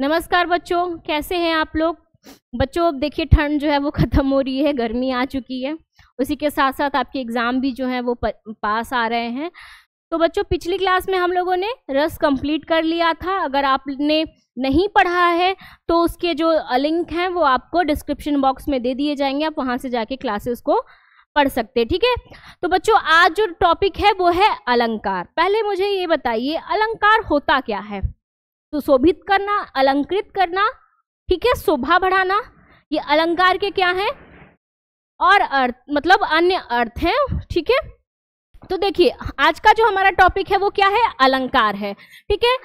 नमस्कार बच्चों कैसे हैं आप लोग बच्चों अब देखिए ठंड जो है वो ख़त्म हो रही है गर्मी आ चुकी है उसी के साथ साथ आपके एग्ज़ाम भी जो है वो पास आ रहे हैं तो बच्चों पिछली क्लास में हम लोगों ने रस कंप्लीट कर लिया था अगर आपने नहीं पढ़ा है तो उसके जो लिंक हैं वो आपको डिस्क्रिप्शन बॉक्स में दे दिए जाएंगे आप वहाँ से जाके क्लासेस को पढ़ सकते हैं ठीक है तो बच्चों आज जो टॉपिक है वो है अलंकार पहले मुझे ये बताइए अलंकार होता क्या है सुशोभित तो करना अलंकृत करना ठीक है शोभा बढ़ाना ये अलंकार के क्या है और अर्थ मतलब अन्य अर्थ हैं ठीक है थीके? तो देखिए आज का जो हमारा टॉपिक है वो क्या है अलंकार है ठीक है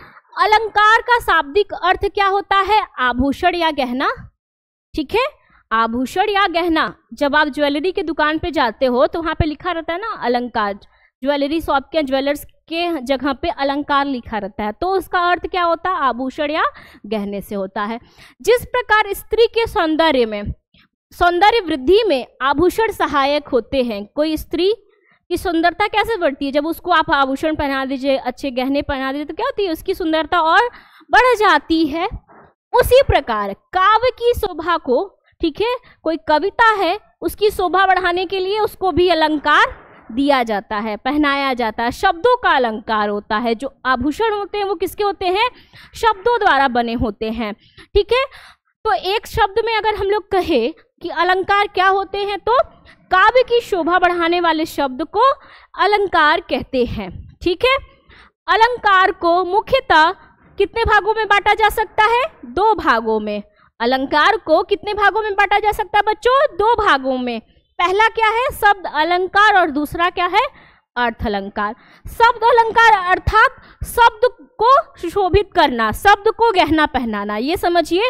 अलंकार का शाब्दिक अर्थ क्या होता है आभूषण या गहना ठीक है आभूषण या गहना जब आप ज्वेलरी की दुकान पे जाते हो तो वहां पे लिखा रहता है ना अलंकार ज्वेलरी शॉप के ज्वेलर्स के जगह पे अलंकार लिखा रहता है तो उसका अर्थ क्या होता है आभूषण या गहने से होता है जिस प्रकार स्त्री के सौंदर्य में सौंदर्य वृद्धि में आभूषण सहायक होते हैं कोई स्त्री कि सुंदरता कैसे बढ़ती है जब उसको आप आभूषण पहना दीजिए अच्छे गहने पहना दीजिए तो क्या होती है उसकी सुंदरता और बढ़ जाती है उसी प्रकार काव्य की शोभा को ठीक है कोई कविता है उसकी शोभा बढ़ाने के लिए उसको भी अलंकार दिया जाता है पहनाया जाता है शब्दों का अलंकार होता है जो आभूषण होते हैं वो किसके होते हैं शब्दों द्वारा बने होते हैं ठीक है तो एक शब्द में अगर हम लोग कहें कि अलंकार क्या होते हैं तो काव्य की शोभा बढ़ाने वाले शब्द को अलंकार कहते हैं ठीक है अलंकार को मुख्यतः कितने भागों में बांटा जा सकता है दो भागों में अलंकार को कितने भागों में बांटा जा सकता है बच्चों दो भागों में पहला क्या है शब्द अलंकार और दूसरा क्या है अर्थ अलंकार शब्द अलंकार अर्थात शब्द को सुशोभित करना शब्द को गहना पहनाना ये समझिए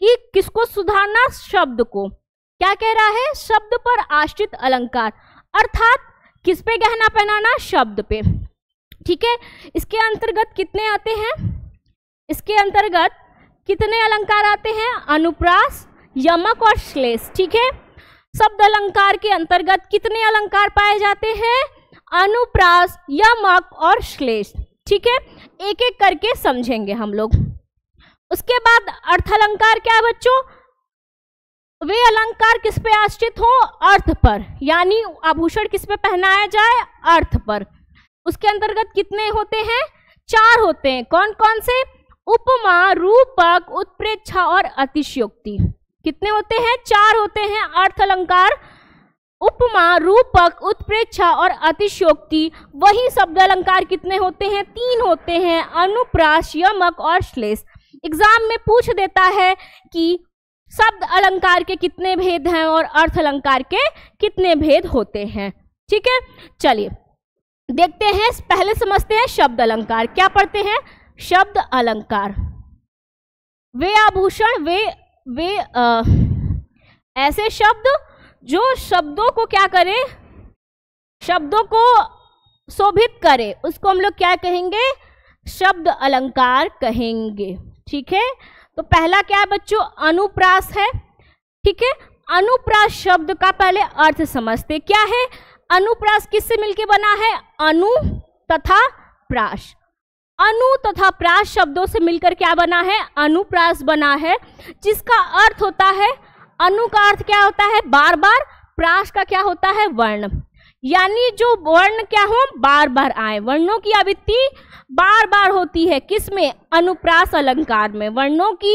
कि किसको सुधारना शब्द को क्या कह रहा है शब्द पर आश्रित अलंकार अर्थात किस पे गहना पहनाना शब्द पे ठीक है इसके अंतर्गत कितने आते हैं इसके अंतर्गत कितने अलंकार आते हैं अनुप्रास यमक और श्लेष ठीक है शब्द अलंकार के अंतर्गत कितने अलंकार पाए जाते हैं अनुप्रास यमक और श्लेष ठीक है एक एक करके समझेंगे हम लोग उसके बाद अर्थ अलंकार क्या है बच्चों वे अलंकार किस पे आश्रित हो अर्थ पर यानी आभूषण किस पे पहनाया जाए अर्थ पर उसके अंतर्गत कितने होते हैं चार होते हैं कौन कौन से उपमा रूपक उत्प्रेक्षा और अतिशयोक्ति कितने होते हैं चार होते हैं अर्थ अलंकार उपमा रूपक उत्प्रेक्षा और अतिशोक्ति वही शब्द अलंकार कितने होते हैं तीन होते हैं अनुप्रास यमक और श्लेष एग्जाम में पूछ देता है कि शब्द अलंकार के कितने भेद हैं और अर्थ अलंकार के कितने भेद होते हैं ठीक है चलिए देखते हैं पहले समझते हैं शब्द अलंकार क्या पढ़ते हैं शब्द अलंकार वे आभूषण वे वे आ, ऐसे शब्द जो शब्दों को क्या करे शब्दों को शोभित करे उसको हम लोग क्या कहेंगे शब्द अलंकार कहेंगे ठीक है तो पहला क्या है बच्चों अनुप्रास है ठीक है अनुप्रास शब्द का पहले अर्थ समझते क्या है अनुप्रास किससे मिलके बना है अनु तथा प्राश अनु तथा प्रास शब्दों से मिलकर क्या बना है अनुप्रास बना है जिसका अर्थ होता है अनु का अर्थ क्या होता है बार बार प्रास का क्या होता है वर्ण यानी जो वर्ण क्या हो बार बार आए वर्णों की आवृत्ति बार बार होती है किसमें अनुप्रास अलंकार में वर्णों की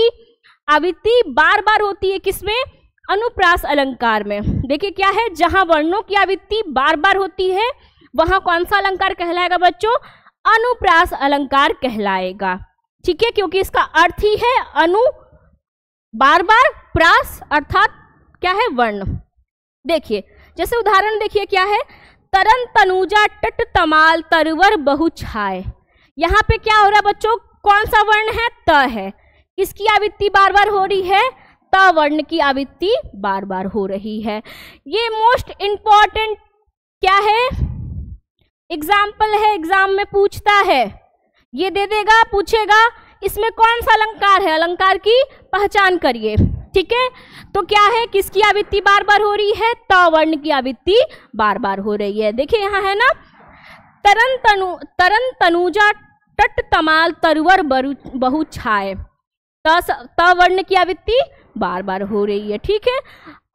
आवृत्ति बार बार होती है किसमें अनुप्रास अलंकार में देखिए क्या है जहां वर्णों की आवृत्ति बार बार होती है वहां कौन सा अलंकार कहलाएगा बच्चों अनुप्रास अलंकार कहलाएगा ठीक है क्योंकि इसका अर्थ ही है अनु बार बार प्रास अर्थात क्या है वर्ण देखिए जैसे उदाहरण देखिए क्या है तरन तनुजा टट तमाल तरवर बहु छाए यहाँ पे क्या हो रहा है बच्चों कौन सा वर्ण है त है किसकी आवृत्ति बार बार हो रही है त वर्ण की आवृत्ति बार बार हो रही है ये मोस्ट इंपॉर्टेंट क्या है एग्जाम्पल है एग्जाम में पूछता है ये दे देगा पूछेगा इसमें कौन सा अलंकार है अलंकार की पहचान करिए ठीक है तो क्या है किसकी आवृत्ति बार बार हो रही है त वर्ण की आवृत्ति बार बार हो रही है देखिए यहाँ है ना तरन तनु तरन तनुजा टट तमाल तरवर बहु छाए त वर्ण की आवृत्ति बार बार हो रही है ठीक है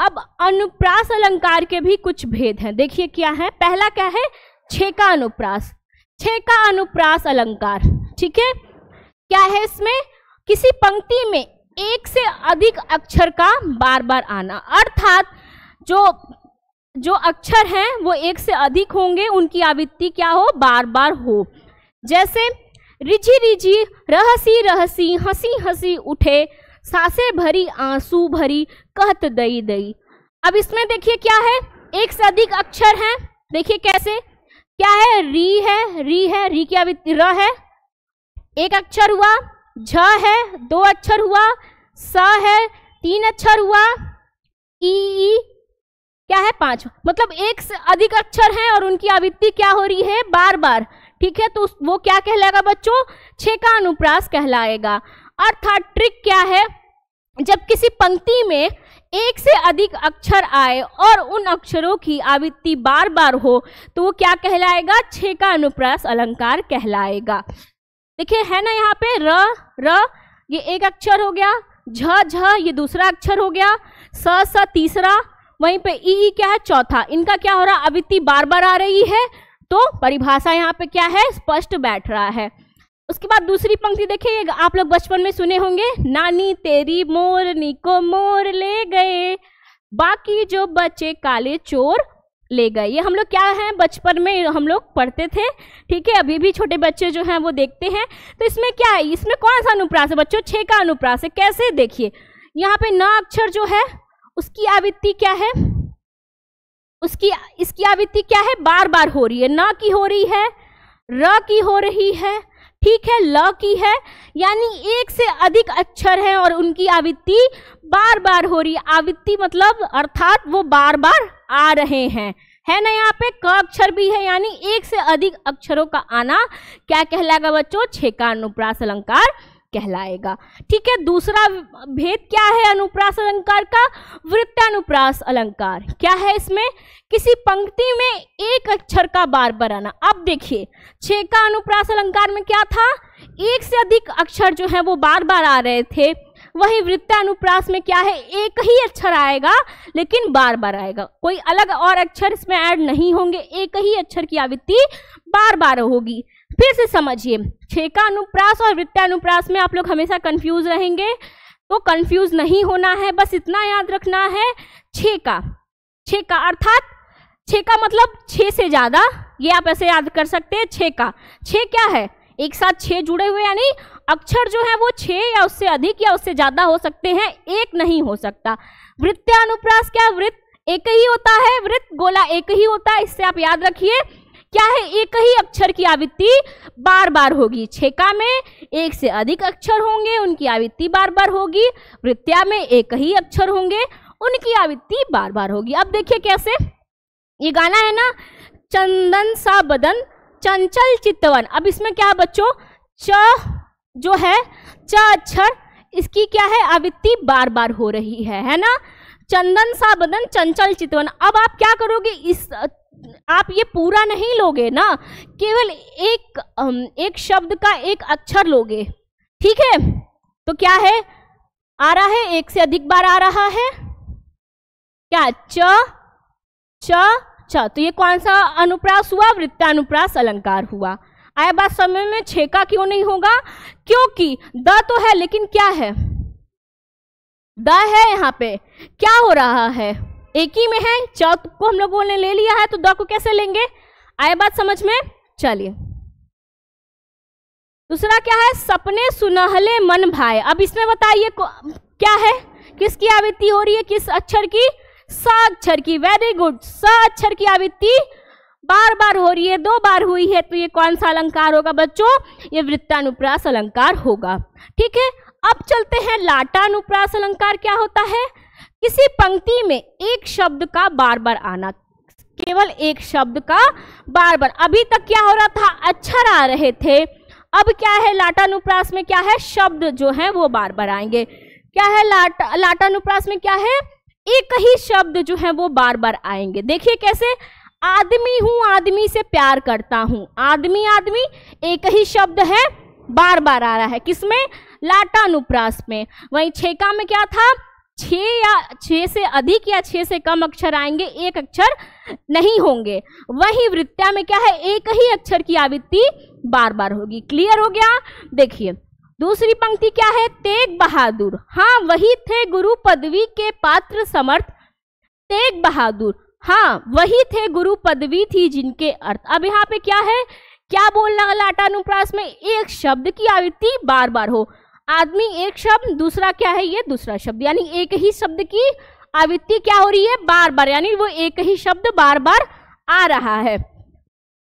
अब अनुप्रास अलंकार के भी कुछ भेद हैं देखिए क्या है पहला क्या है छे का अनुप्रास छे का अनुप्रास अलंकार ठीक है क्या है इसमें किसी पंक्ति में एक से अधिक अक्षर का बार बार आना अर्थात जो जो अक्षर हैं वो एक से अधिक होंगे उनकी आवृत्ति क्या हो बार बार हो जैसे रिझी रिझी रहसी रहसी हंसी हंसी उठे सासे भरी आंसू भरी कहत दई दई अब इसमें देखिए क्या है एक से अधिक अक्षर हैं देखिए कैसे क्या है री है री है री क्या र है एक अक्षर हुआ झ है दो अक्षर हुआ स है तीन अक्षर हुआ ई ई क्या है पांच मतलब एक से अधिक अक्षर हैं और उनकी आवृत्ति क्या हो रही है बार बार ठीक है तो वो क्या कहलाएगा बच्चों छे का अनुप्रास कहलाएगा अर्थात ट्रिक क्या है जब किसी पंक्ति में एक से अधिक अक्षर आए और उन अक्षरों की आवृत्ति बार बार हो तो वो क्या कहलाएगा छे का अनुप्रास अलंकार कहलाएगा देखिए है ना यहाँ पे र र ये एक अक्षर हो गया झ झ ये दूसरा अक्षर हो गया स स तीसरा वहीं पे ई ई क्या है चौथा इनका क्या हो रहा आवृत्ति बार बार आ रही है तो परिभाषा यहाँ पे क्या है स्पष्ट बैठ रहा है उसके बाद दूसरी पंक्ति देखिएगा आप लोग बचपन में सुने होंगे नानी तेरी मोरनी को मोर ले गए बाकी जो बच्चे काले चोर ले गए ये हम लोग क्या है बचपन में हम लोग पढ़ते थे ठीक है अभी भी छोटे बच्चे जो हैं वो देखते हैं तो इसमें क्या है इसमें कौन सा अनुप्रास है बच्चों छे का अनुप्रास है कैसे देखिए यहाँ पे न अक्षर जो है उसकी आवृत्ति क्या है उसकी इसकी आवृत्ति क्या है बार बार हो रही है न की हो रही है र की हो रही है ठीक है ल की है यानी एक से अधिक अक्षर हैं और उनकी आवृत्ति बार बार हो रही है आवृत्ति मतलब अर्थात वो बार बार आ रहे हैं है ना यहाँ पे क अक्षर भी है यानी एक से अधिक अक्षरों का आना क्या कहलाएगा बच्चों अनुप्रास अलंकार कहलाएगा ठीक है दूसरा भेद क्या है अनुप्रास अलंकार का वृत्तानुप्रास अलंकार क्या है इसमें किसी पंक्ति में एक अक्षर का बार बार आना अब देखिए छे का अनुप्रास अलंकार में क्या था एक से अधिक अक्षर जो है वो बार बार आ रहे थे वही वृत्तानुप्रास में क्या है एक ही अक्षर आएगा लेकिन बार बार आएगा कोई अलग और अक्षर इसमें ऐड नहीं होंगे एक ही अक्षर की आवृत्ति बार बार होगी फिर से समझिए अनुप्रास और वृत्तानुप्रास में आप लोग हमेशा कंफ्यूज रहेंगे तो कंफ्यूज नहीं होना है बस इतना याद रखना है छेका छेका अर्थात छः का मतलब छे से ज़्यादा ये आप ऐसे याद कर सकते हैं छे का छे क्या है एक साथ छे जुड़े हुए यानी अक्षर जो है वो छे या उससे अधिक या उससे ज़्यादा हो सकते हैं एक नहीं हो सकता अनुप्रास क्या वृत्त एक ही होता है वृत्त गोला एक ही होता है इससे आप याद रखिए क्या है एक ही अक्षर की आवृत्ति बार बार होगी छेका में एक से अधिक अक्षर होंगे उनकी आवृत्ति बार बार होगी वृत्या में एक ही अक्षर होंगे उनकी आवृत्ति बार बार होगी अब देखिए कैसे ये गाना है ना चंदन सा बदन चंचल चित्तवन अब इसमें क्या बच्चों च जो है च अक्षर इसकी क्या है आवृत्ति बार बार हो रही है है ना चंदन सा बदन चंचल चितवन अब आप क्या करोगे इस आप ये पूरा नहीं लोगे ना केवल एक एक शब्द का एक अक्षर लोगे ठीक है तो क्या है आ रहा है एक से अधिक बार आ रहा है क्या च च च तो ये कौन सा अनुप्रास हुआ वृत्तानुप्रास अलंकार हुआ आया बात समय में छेका क्यों नहीं होगा क्योंकि द तो है लेकिन क्या है द है यहाँ पे क्या हो रहा है एक ही में है चौथ को हम लोगों ने ले लिया है तो द को कैसे लेंगे आए बात समझ में चलिए दूसरा क्या है सपने सुनहले मन भाए अब इसमें बताइए क्या है किसकी आवृत्ति हो रही है किस अक्षर की स अक्षर की वेरी गुड स अक्षर की आवृत्ति बार बार हो रही है दो बार हुई है तो ये कौन सा अलंकार होगा बच्चों ये वृत्तानुप्रास अलंकार होगा ठीक है अब चलते हैं लाटानुप्रास अलंकार क्या होता है किसी पंक्ति में एक शब्द का बार बार आना केवल एक शब्द का बार बार अभी तक क्या हो रहा था अक्षर आ रहे थे अब क्या है लाटानुप्रास में क्या है शब्द जो है वो बार बार आएंगे क्या है लाट लाटानुप्रास में क्या है एक ही शब्द जो है वो बार बार आएंगे देखिए कैसे आदमी हूँ आदमी से प्यार करता हूँ आदमी आदमी एक ही शब्द है बार बार आ रहा है किसमें लाटानुप्रास में वहीं छेका में क्या था छे या छे से अधिक या छे से कम अक्षर आएंगे एक अक्षर नहीं होंगे वही वृत्तिया में क्या है एक ही अक्षर की आवृत्ति बार बार होगी क्लियर हो गया देखिए दूसरी पंक्ति क्या है तेग बहादुर हाँ वही थे गुरु पदवी के पात्र समर्थ तेग बहादुर हाँ वही थे गुरु पदवी थी जिनके अर्थ अब यहाँ पे क्या है क्या बोलना लाटानुप्रास में एक शब्द की आवृत्ति बार बार हो आदमी एक शब्द दूसरा क्या है ये दूसरा शब्द यानी एक ही शब्द की आवृत्ति क्या हो रही है बार बार यानी वो एक ही शब्द बार बार आ रहा है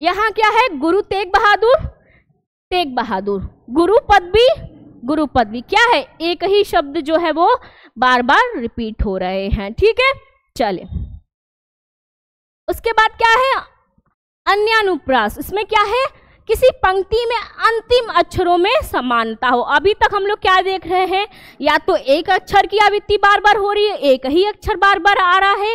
यहाँ क्या है गुरु तेग बहादुर तेग बहादुर गुरु पदवी गुरु पदवी क्या है एक ही शब्द जो है वो बार बार रिपीट हो रहे हैं ठीक है चले उसके बाद क्या है अन्यानुप्रास इसमें क्या है किसी पंक्ति में अंतिम अक्षरों में समानता हो अभी तक हम लोग क्या देख रहे हैं या तो एक अक्षर की आवृत्ति बार बार हो रही है एक ही अक्षर बार बार आ रहा है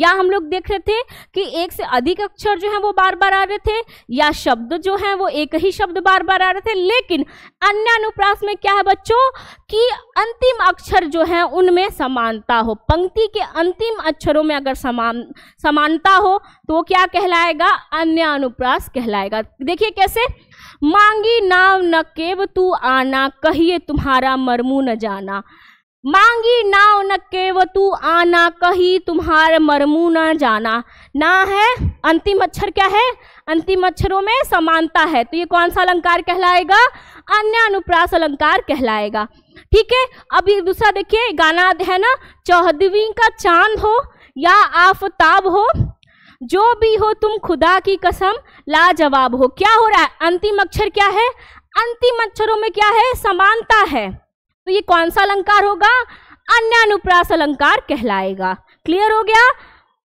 या हम लोग देख रहे थे कि एक से अधिक अक्षर जो है वो बार बार आ रहे थे या शब्द जो है वो एक ही शब्द बार बार आ रहे थे लेकिन अन्य अनुप्रास में क्या है बच्चों कि अंतिम अक्षर जो है उनमें समानता हो पंक्ति के अंतिम अक्षरों में अगर समान समानता हो तो क्या कहलाएगा अन्य अनुप्रास कहलाएगा देखिए कैसे मांगी नाव केव तू आना कहिए तुम्हारा मरमू न जाना मांगी ना उनके व तू आना कही तुम्हारे मरमू न जाना ना है अंतिम अक्षर क्या है अंतिम अक्षरों में समानता है तो ये कौन सा अलंकार कहलाएगा अन्य अनुप्रास अलंकार कहलाएगा ठीक है अभी दूसरा देखिए गाना है ना चौहदवी का चांद हो या आफताब हो जो भी हो तुम खुदा की कसम लाजवाब हो क्या हो रहा है अंतिम अक्षर क्या है अंतिम अक्षरों में क्या है समानता है तो ये कौन सा अलंकार होगा अन्य अनुप्रास अलंकार कहलाएगा क्लियर हो गया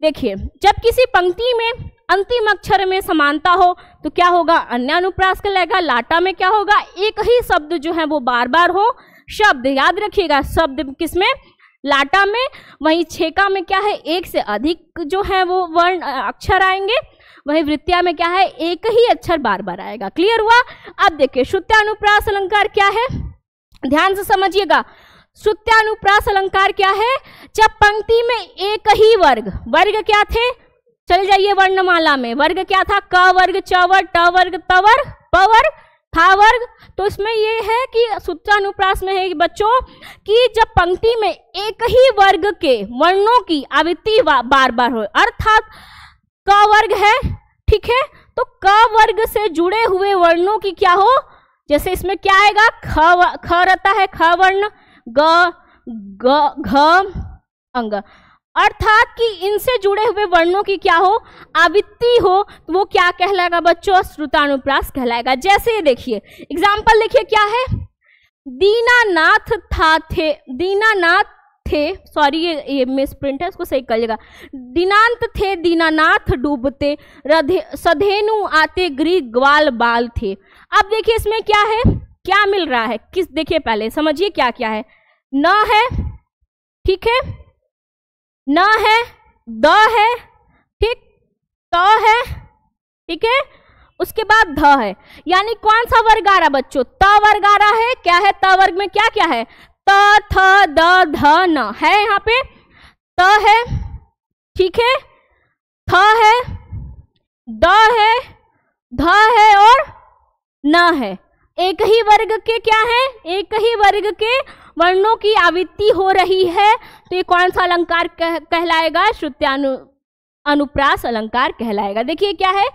देखिए जब किसी पंक्ति में अंतिम अक्षर में समानता हो तो क्या होगा अन्य अनुप्रास कहलाएगा लाटा में क्या होगा एक ही शब्द जो है वो बार बार हो शब्द याद रखिएगा शब्द किसमें लाटा में वहीं छेका में क्या है एक से अधिक जो है वो वर्ण अक्षर आएंगे वहीं वृत्तिया में क्या है एक ही अक्षर बार बार आएगा क्लियर हुआ अब देखिए श्रुत्यानुप्रास अलंकार क्या है ध्यान से समझिएगा सुत्यानुप्रास अलंकार क्या है जब पंक्ति में एक ही वर्ग वर्ग क्या थे चल जाइए वर्णमाला में वर्ग क्या था क वर्ग च वर्ग ट वर्ग तवर पवर था वर्ग तो इसमें यह है कि सूत्रानुप्रास में है बच्चों कि जब पंक्ति में एक ही वर्ग के वर्णों की आवृत्ति बार बार हो अर्थात क वर्ग है ठीक है तो क वर्ग से जुड़े हुए वर्णों की क्या हो जैसे इसमें क्या आएगा ख ख रहता है ख वर्ण ग घ अंग अर्थात कि इनसे जुड़े हुए वर्णों की क्या हो आवृत्ति हो तो वो क्या कहलाएगा बच्चों श्रुतानुप्रास कहलाएगा जैसे देखिए एग्जाम्पल देखिए क्या है दीनानाथ था थे दीनानाथ थे सॉरी ये ये मिस प्रिंट है इसको सही कर लेगा दीनांत थे दीनानाथ डूबते रधे सधेनु आते ग्री ग्वाल बाल थे अब देखिए इसमें क्या है क्या मिल रहा है किस देखिए पहले समझिए क्या क्या है न है ठीक है न है द है ठीक त है ठीक है उसके बाद ध है यानी कौन सा वर्ग आ रहा बच्चों त वर्ग आ रहा है क्या है त वर्ग में क्या क्या है त थ द ध न है यहाँ पे त है ठीक है थ है द है ध है और ना है एक ही वर्ग के क्या है एक ही वर्ग के वर्णों की आवृत्ति हो रही है तो ये कौन सा अलंकार कह, कहलाएगा श्रुत्यानु अनुप्रास अलंकार कहलाएगा देखिए क्या है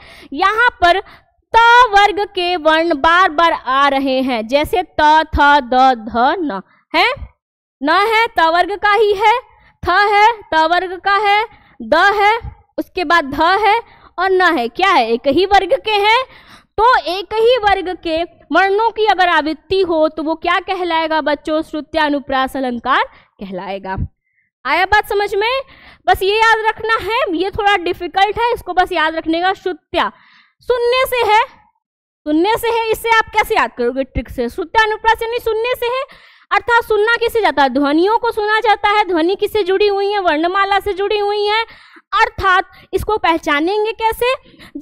यहाँ पर त वर्ग के वर्ण बार बार आ रहे हैं जैसे त थ द ध न है न है त वर्ग का ही है थ है त वर्ग का है द है उसके बाद ध है और न है क्या है एक ही वर्ग के हैं तो एक ही वर्ग के वर्णों की अगर आवृत्ति हो तो वो क्या कहलाएगा बच्चों श्रुत्यानुप्रास अलंकार कहलाएगा आया बात समझ में बस ये याद रखना है ये थोड़ा डिफिकल्ट है इसको बस याद रखने का श्रुत्या सुनने से है सुनने से है इससे आप कैसे याद करोगे ट्रिक से श्रुत्यानुप्रास यानी सुनने से है अर्थात सुनना किसे जाता है ध्वनियों को सुना जाता है ध्वनि किससे जुड़ी हुई है वर्णमाला से जुड़ी हुई है अर्थात इसको पहचानेंगे कैसे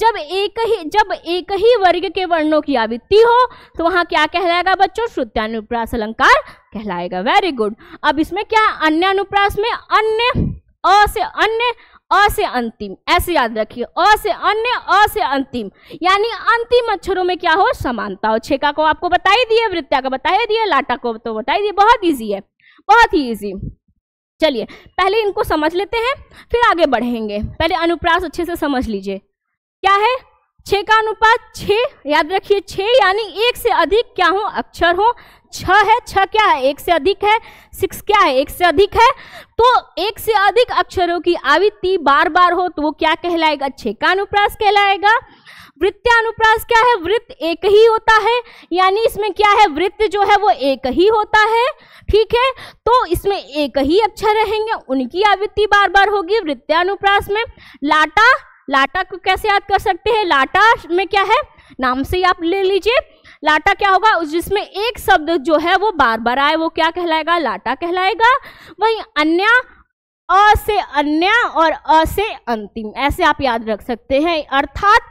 जब एक ही जब एक ही वर्ग के वर्णों की आवृत्ति हो तो वहां क्या कहलाएगा बच्चों श्रुत्यानुप्रास अलंकार कहलाएगा वेरी गुड अब इसमें क्या अन्य अनुप्रास में अन्य अ से अन्य अ से अंतिम ऐसे याद रखिए अ से अन्य अ से अंतिम यानी अंतिम अक्षरों में क्या हो समानता हो छेका को आपको बताई दिए वृत्या को बताई दिए लाटा को तो बताई दिए बहुत ईजी है बहुत ही ईजी चलिए पहले इनको समझ लेते हैं फिर आगे बढ़ेंगे पहले अनुप्रास अच्छे से समझ लीजिए क्या है छः का अनुपात छः याद रखिए छः यानी एक से अधिक क्या हो अक्षर हो छः है छः क्या है एक से अधिक है सिक्स क्या है एक से अधिक है तो एक से अधिक अक्षरों की आवृत्ति बार बार हो तो वो क्या कहलाएगा छः का अनुप्रास कहलाएगा अनुप्रास क्या है वृत्त एक ही होता है यानी इसमें क्या है वृत्त जो है वो एक ही होता है ठीक है तो इसमें एक ही अक्षर रहेंगे उनकी आवृत्ति बार बार होगी वृत्तानुप्रास में लाटा लाटा को कैसे याद कर सकते हैं लाटा में क्या है नाम से ही आप ले लीजिए लाटा क्या होगा जिसमें एक शब्द जो है वो बार बार आए वो क्या कहलाएगा लाटा कहलाएगा वही अन्य अ से अन्य और अ से अंतिम ऐसे आप याद रख सकते हैं अर्थात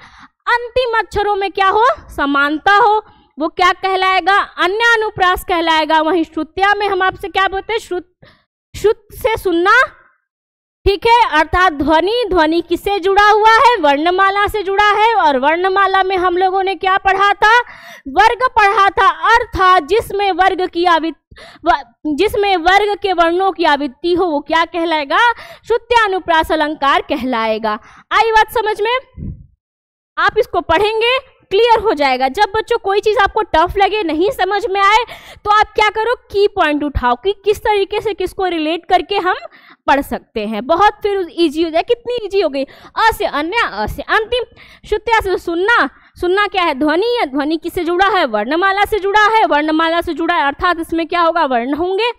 अंतिम अक्षरों में क्या हो समानता हो वो क्या कहलाएगा अन्य अनुप्रास कहलाएगा वहीं श्रुतिया में हम आपसे क्या बोलते हैं श्रुत श्रुत से सुनना ठीक है अर्थात ध्वनि ध्वनि किससे जुड़ा हुआ है वर्णमाला से जुड़ा है और वर्णमाला में हम लोगों ने क्या पढ़ा था वर्ग पढ़ा था अर्थात जिसमें वर्ग की आवृत्ति जिसमें वर्ग के वर्णों की आवृत्ति हो वो क्या कहलाएगा श्रुत्यानुप्रास अलंकार कहलाएगा आई बात समझ में आप इसको पढ़ेंगे क्लियर हो जाएगा जब बच्चों कोई चीज़ आपको टफ लगे नहीं समझ में आए तो आप क्या करो की पॉइंट उठाओ कि किस तरीके से किसको रिलेट करके हम पढ़ सकते हैं बहुत फिर इजी हो जाए कितनी इजी हो गई अ से अन्य अ से अंतिम श्रुत्या से सुनना सुनना क्या है ध्वनि या ध्वनि किससे जुड़ा है वर्णमाला से जुड़ा है वर्णमाला से जुड़ा है अर्थात इसमें क्या होगा वर्ण होंगे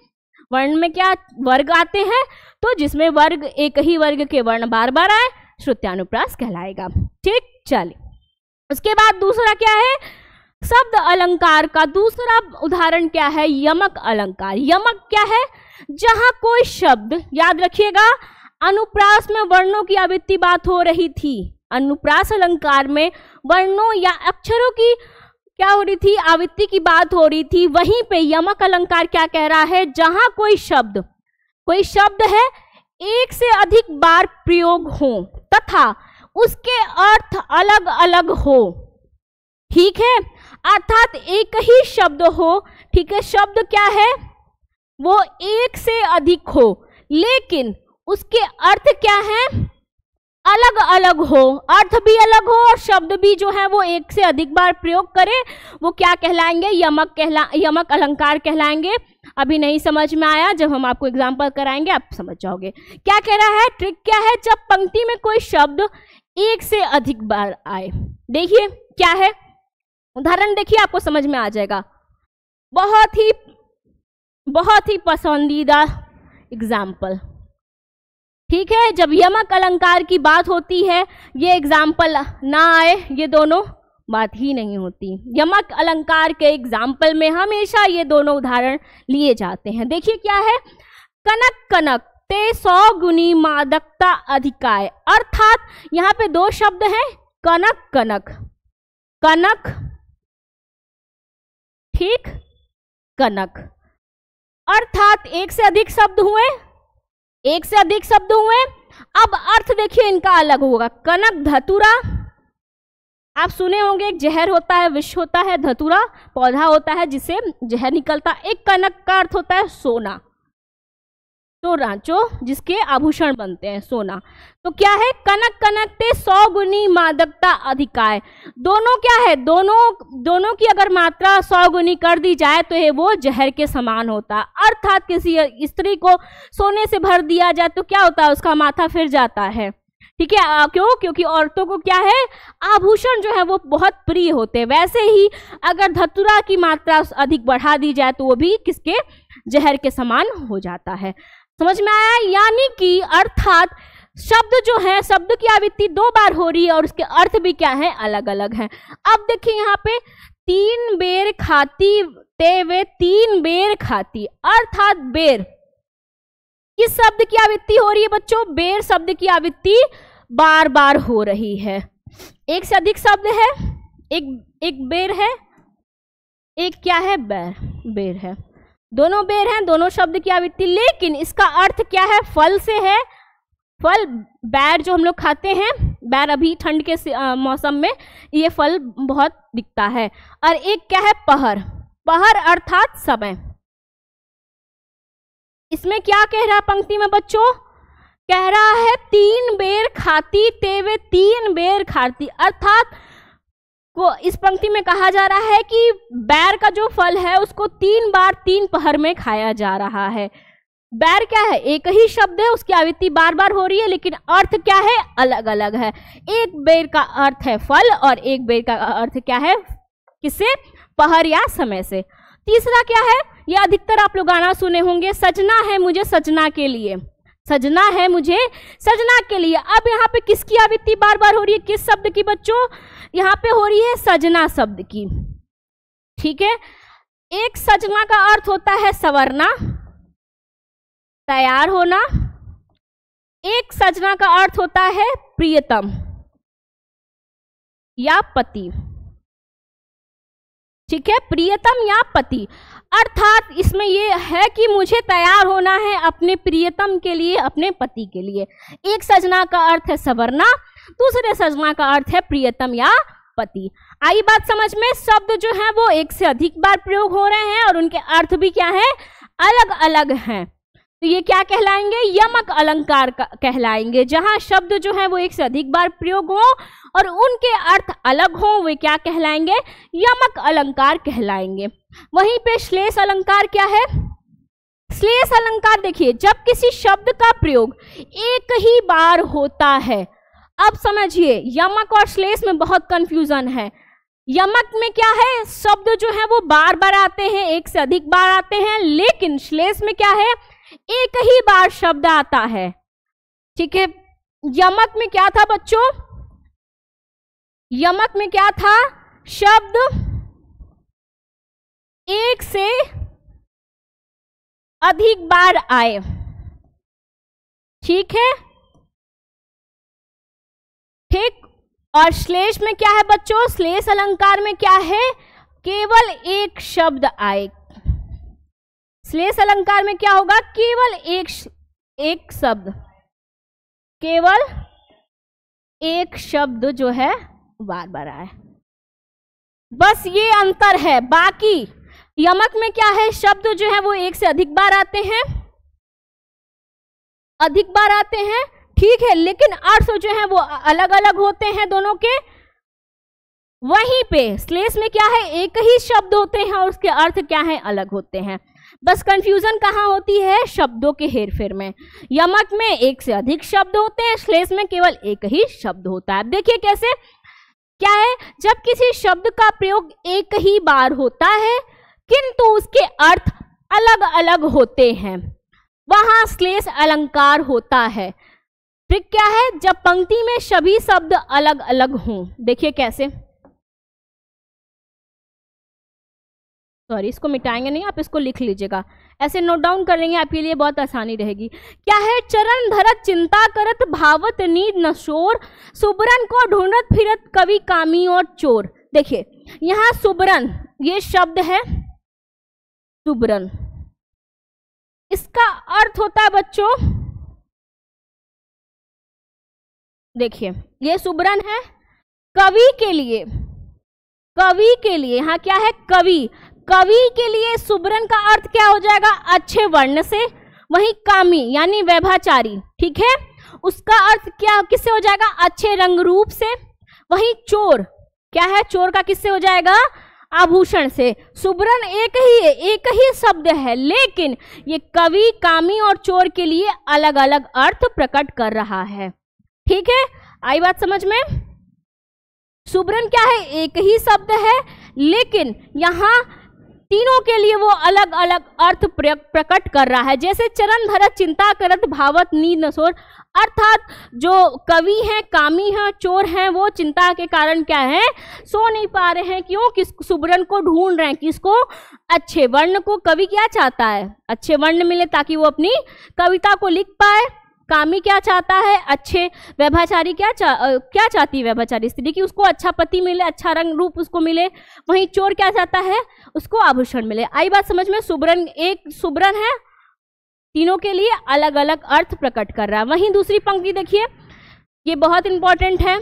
वर्ण में क्या वर्ग आते हैं तो जिसमें वर्ग एक ही वर्ग के वर्ण बार बार आए श्रुत्यानुप्रास कहलाएगा ठीक चलिए उसके बाद दूसरा क्या है शब्द अलंकार का दूसरा उदाहरण क्या है यमक अलंकार यमक क्या है जहां कोई शब्द याद रखिएगा अनुप्रास में वर्णों की आवृत्ति बात हो रही थी अनुप्रास अलंकार में वर्णों या अक्षरों की क्या हो रही थी आवृत्ति की बात हो रही थी वहीं पे यमक अलंकार क्या कह रहा है जहां कोई शब्द कोई शब्द है एक से अधिक बार प्रयोग हो तथा उसके अर्थ अलग अलग हो ठीक है अर्थात एक ही शब्द हो ठीक है शब्द क्या है वो एक से अधिक हो लेकिन उसके अर्थ क्या है अलग अलग हो अर्थ भी अलग हो और शब्द भी जो है वो एक से अधिक बार प्रयोग करें वो क्या कहलाएंगे यमक कहला यमक अलंकार कहलाएंगे अभी नहीं समझ में आया जब हम आपको एग्जाम्पल कराएंगे आप समझ जाओगे क्या कह रहा है ट्रिक क्या है जब पंक्ति में कोई शब्द एक से अधिक बार आए देखिए क्या है उदाहरण देखिए आपको समझ में आ जाएगा बहुत ही बहुत ही पसंदीदा एग्जाम्पल ठीक है जब यमक अलंकार की बात होती है ये एग्जाम्पल ना आए ये दोनों बात ही नहीं होती यमक अलंकार के एग्जाम्पल में हमेशा ये दोनों उदाहरण लिए जाते हैं देखिए क्या है कनक कनक ते सौ गुनी मादकता अधिकाय अर्थात यहाँ पे दो शब्द हैं कनक कनक कनक ठीक कनक अर्थात एक से अधिक शब्द हुए एक से अधिक शब्द हुए अब अर्थ देखिए इनका अलग होगा कनक धतुरा आप सुने होंगे एक जहर होता है विष होता है धतुरा पौधा होता है जिसे जहर निकलता एक कनक का अर्थ होता है सोना तो रांचो जिसके आभूषण बनते हैं सोना तो क्या है कनक ते सौ गुनी मादकता अधिकाय दोनों क्या है दोनों दोनों की अगर मात्रा सौ गुनी कर दी जाए तो ये वो जहर के समान होता है अर्थात किसी स्त्री को सोने से भर दिया जाए तो क्या होता है उसका माथा फिर जाता है ठीक है क्यों क्योंकि औरतों को क्या है आभूषण जो है वो बहुत प्रिय होते हैं वैसे ही अगर धतुरा की मात्रा अधिक बढ़ा दी जाए तो वो भी किसके जहर के समान हो जाता है समझ में आया यानी कि अर्थात शब्द जो है शब्द की आवृत्ति दो बार हो रही है और उसके अर्थ भी क्या है अलग अलग है अब देखिए यहाँ पे तीन बेर खाती ते वे तीन बेर खाती अर्थात बेर किस शब्द की आवृत्ति हो रही है बच्चों बेर शब्द की आवृत्ति बार बार हो रही है एक से अधिक शब्द है एक एक बेर है एक क्या है बैर बेर है दोनों बेर हैं दोनों शब्द की आवृत्ति लेकिन इसका अर्थ क्या है फल से है फल बैर जो हम लोग खाते हैं बैर अभी ठंड के आ, मौसम में ये फल बहुत दिखता है और एक क्या है पहर पहर अर्थात समय इसमें क्या कह रहा पंक्ति में बच्चों कह रहा है तीन बेर खाती तेवे तीन बेर खाती अर्थात वो इस पंक्ति में कहा जा रहा है कि बैर का जो फल है उसको तीन बार तीन पहर में खाया जा रहा है बैर क्या है एक ही शब्द है उसकी आवृत्ति बार बार हो रही है लेकिन अर्थ क्या है अलग अलग है एक बेर का अर्थ है फल और एक बेर का अर्थ क्या है किसे पहर या समय से तीसरा क्या है ये अधिकतर आप लोग गाना सुने होंगे सजना है मुझे सजना के लिए सजना है मुझे सजना के लिए अब यहाँ पे किसकी आवृत्ति बार बार हो रही है किस शब्द की बच्चों यहाँ पे हो रही है सजना शब्द की ठीक है एक सजना का अर्थ होता है सवरना तैयार होना एक सजना का अर्थ होता है प्रियतम या पति ठीक है प्रियतम या पति अर्थात इसमें ये है कि मुझे तैयार होना है अपने प्रियतम के लिए अपने पति के लिए एक सजना का अर्थ है सवरना दूसरे सजना का अर्थ है प्रियतम या पति आई बात समझ में शब्द जो है वो एक से अधिक बार प्रयोग हो रहे हैं और उनके अर्थ भी क्या है अलग अलग हैं तो ये क्या कहलाएंगे यमक अलंकार कहलाएंगे जहां शब्द जो है वो एक से अधिक बार प्रयोग हो और उनके अर्थ अलग हो वे क्या कहलाएंगे यमक अलंकार कहलाएंगे वहीं पे श्लेष अलंकार क्या है श्लेष अलंकार देखिए जब किसी शब्द का प्रयोग एक ही बार होता है अब समझिए यमक और श्लेष में बहुत कंफ्यूजन है यमक में क्या है शब्द जो है वो बार बार आते हैं एक से अधिक बार आते हैं लेकिन श्लेष में क्या है एक ही बार शब्द आता है ठीक है यमक में क्या था बच्चों यमक में क्या था शब्द एक से अधिक बार आए ठीक है ठीक और श्लेष में क्या है बच्चों श्लेष अलंकार में क्या है केवल एक शब्द आए श्लेष अलंकार में क्या होगा केवल एक एक शब्द केवल एक शब्द जो है बार बार आए बस ये अंतर है बाकी यमक में क्या है शब्द जो है वो एक से अधिक बार आते हैं अधिक बार आते हैं ठीक है लेकिन अर्थ जो है वो अलग अलग होते हैं दोनों के वहीं पे श्लेष में क्या है एक ही शब्द होते हैं और उसके अर्थ क्या है अलग होते हैं बस कंफ्यूजन कहाँ होती है शब्दों के हेरफेर में यमक में एक से अधिक शब्द होते हैं श्लेष में केवल एक ही शब्द होता है देखिए कैसे क्या है जब किसी शब्द का प्रयोग एक ही बार होता है किंतु उसके अर्थ अलग अलग होते हैं वहां श्लेष अलंकार होता है फिर क्या है जब पंक्ति में सभी शब्द अलग अलग हों देखिए कैसे सॉरी इसको मिटाएंगे नहीं आप इसको लिख लीजिएगा ऐसे नोट डाउन कर लेंगे आपके लिए बहुत आसानी रहेगी क्या है चरण धरत चिंता करत भावत नींद न शोर सुबरन को ढूंढत फिरत कवि कामी और चोर देखिए यहाँ सुबरन ये शब्द है सुबरन इसका अर्थ होता है बच्चों देखिए ये सुबरन है कवि के लिए कवि के लिए यहाँ क्या है कवि कवि के लिए सुबरन का अर्थ क्या हो जाएगा अच्छे वर्ण से वही कामी यानी वैभाचारी ठीक है उसका अर्थ क्या किससे हो जाएगा अच्छे रंग रूप से वही चोर क्या है चोर का किससे हो जाएगा आभूषण से सुबरन एक ही है एक ही शब्द है लेकिन ये कवि कामी और चोर के लिए अलग अलग अर्थ प्रकट कर रहा है ठीक है आई बात समझ में सुबरन क्या है एक ही शब्द है लेकिन यहां तीनों के लिए वो अलग अलग अर्थ प्रकट कर रहा है जैसे चरण भरत चिंता करत भावत नींद नसोर अर्थात जो कवि हैं कामी हैं चोर हैं वो चिंता के कारण क्या है सो नहीं पा रहे हैं क्यों किस सुबरन को ढूंढ रहे हैं किसको अच्छे वर्ण को कवि क्या चाहता है अच्छे वर्ण मिले ताकि वो अपनी कविता को लिख पाए कामी क्या चाहता है अच्छे व्यभाचारी क्या चा, क्या चाहती है व्यभाचारी स्त्री कि उसको अच्छा पति मिले अच्छा रंग रूप उसको मिले वहीं चोर क्या चाहता है उसको आभूषण मिले आई बात समझ में सुब्रन एक सुब्रन है तीनों के लिए अलग अलग अर्थ प्रकट कर रहा है वहीं दूसरी पंक्ति देखिए ये बहुत इंपॉर्टेंट है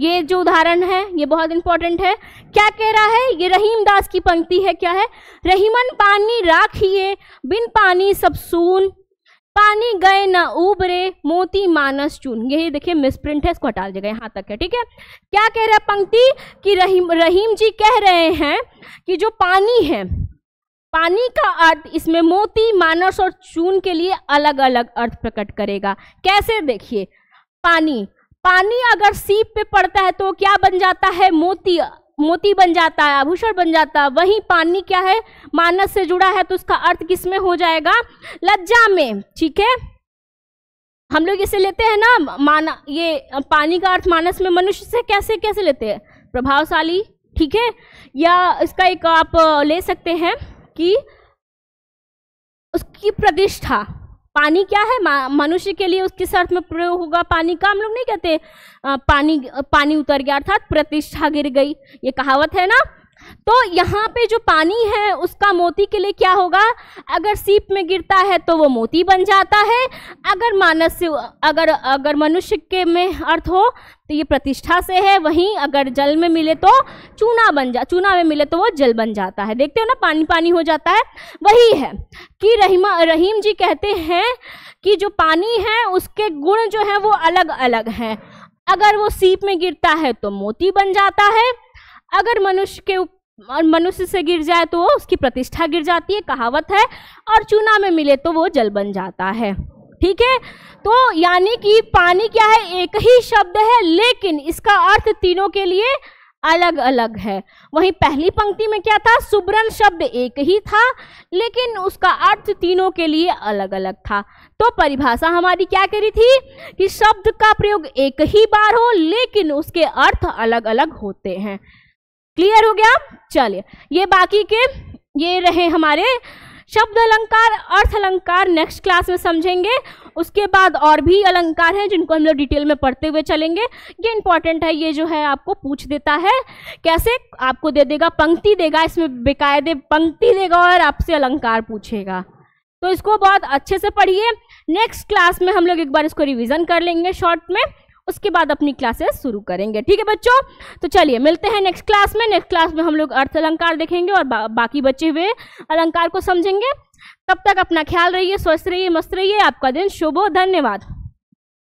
ये जो उदाहरण है ये बहुत इंपॉर्टेंट है क्या कह रहा है ये रहीम दास की पंक्ति है क्या है रहीमन पानी राखिए बिन पानी सब सून पानी गए ना उबरे मोती मानस चून ये देखिए मिसप्रिंट है इसको हटा गया यहाँ तक है ठीक है क्या कह रहा है पंक्ति कि रहीम रहीम जी कह रहे हैं कि जो पानी है पानी का अर्थ इसमें मोती मानस और चून के लिए अलग अलग अर्थ प्रकट करेगा कैसे देखिए पानी पानी अगर सीप पे पड़ता है तो क्या बन जाता है मोती मोती बन जाता है आभूषण बन जाता है वही पानी क्या है मानस से जुड़ा है तो उसका अर्थ किस में हो जाएगा लज्जा में ठीक है हम लोग इसे लेते हैं ना माना ये पानी का अर्थ मानस में मनुष्य से कैसे कैसे लेते हैं प्रभावशाली ठीक है या इसका एक आप ले सकते हैं कि उसकी प्रतिष्ठा पानी क्या है मनुष्य के लिए उसके शर्त में प्रयोग होगा पानी का हम लोग नहीं कहते पानी पानी उतर गया अर्थात प्रतिष्ठा गिर गई ये कहावत है ना तो यहाँ पे जो पानी है उसका मोती के लिए क्या होगा अगर सीप में गिरता है तो वो मोती बन जाता है अगर मानस से अगर अगर मनुष्य के में अर्थ हो तो ये प्रतिष्ठा से है वहीं अगर जल में मिले तो चूना बन जा चूना में मिले तो वो जल बन जाता है देखते हो ना पानी पानी हो जाता है वही है कि रहीम रहीम जी कहते हैं कि जो पानी है उसके गुण जो है वो अलग अलग हैं अगर वो सीप में गिरता है तो मोती बन जाता है अगर मनुष्य के और मनुष्य से गिर जाए तो वो उसकी प्रतिष्ठा गिर जाती है कहावत है और चूना में मिले तो वो जल बन जाता है ठीक है तो यानी कि पानी क्या है एक ही शब्द है लेकिन इसका अर्थ तीनों के लिए अलग अलग है वहीं पहली पंक्ति में क्या था सुब्रन शब्द एक ही था लेकिन उसका अर्थ तीनों के लिए अलग अलग था तो परिभाषा हमारी क्या करी थी कि शब्द का प्रयोग एक ही बार हो लेकिन उसके अर्थ अलग अलग होते हैं क्लियर हो गया चलिए ये बाकी के ये रहे हमारे शब्द अलंकार अर्थ अलंकार नेक्स्ट क्लास में समझेंगे उसके बाद और भी अलंकार हैं जिनको हम लोग डिटेल में पढ़ते हुए चलेंगे ये इंपॉर्टेंट है ये जो है आपको पूछ देता है कैसे आपको दे देगा पंक्ति देगा इसमें बेकायदे पंक्ति देगा और आपसे अलंकार पूछेगा तो इसको बहुत अच्छे से पढ़िए नेक्स्ट क्लास में हम लोग एक बार इसको रिविज़न कर लेंगे शॉर्ट में उसके बाद अपनी क्लासेस शुरू करेंगे ठीक है बच्चों तो चलिए मिलते हैं नेक्स्ट क्लास में नेक्स्ट क्लास में हम लोग अर्थ अलंकार देखेंगे और बा, बाकी बचे हुए अलंकार को समझेंगे तब तक अपना ख्याल रहिए स्वस्थ रहिए मस्त रहिए आपका दिन शुभ हो धन्यवाद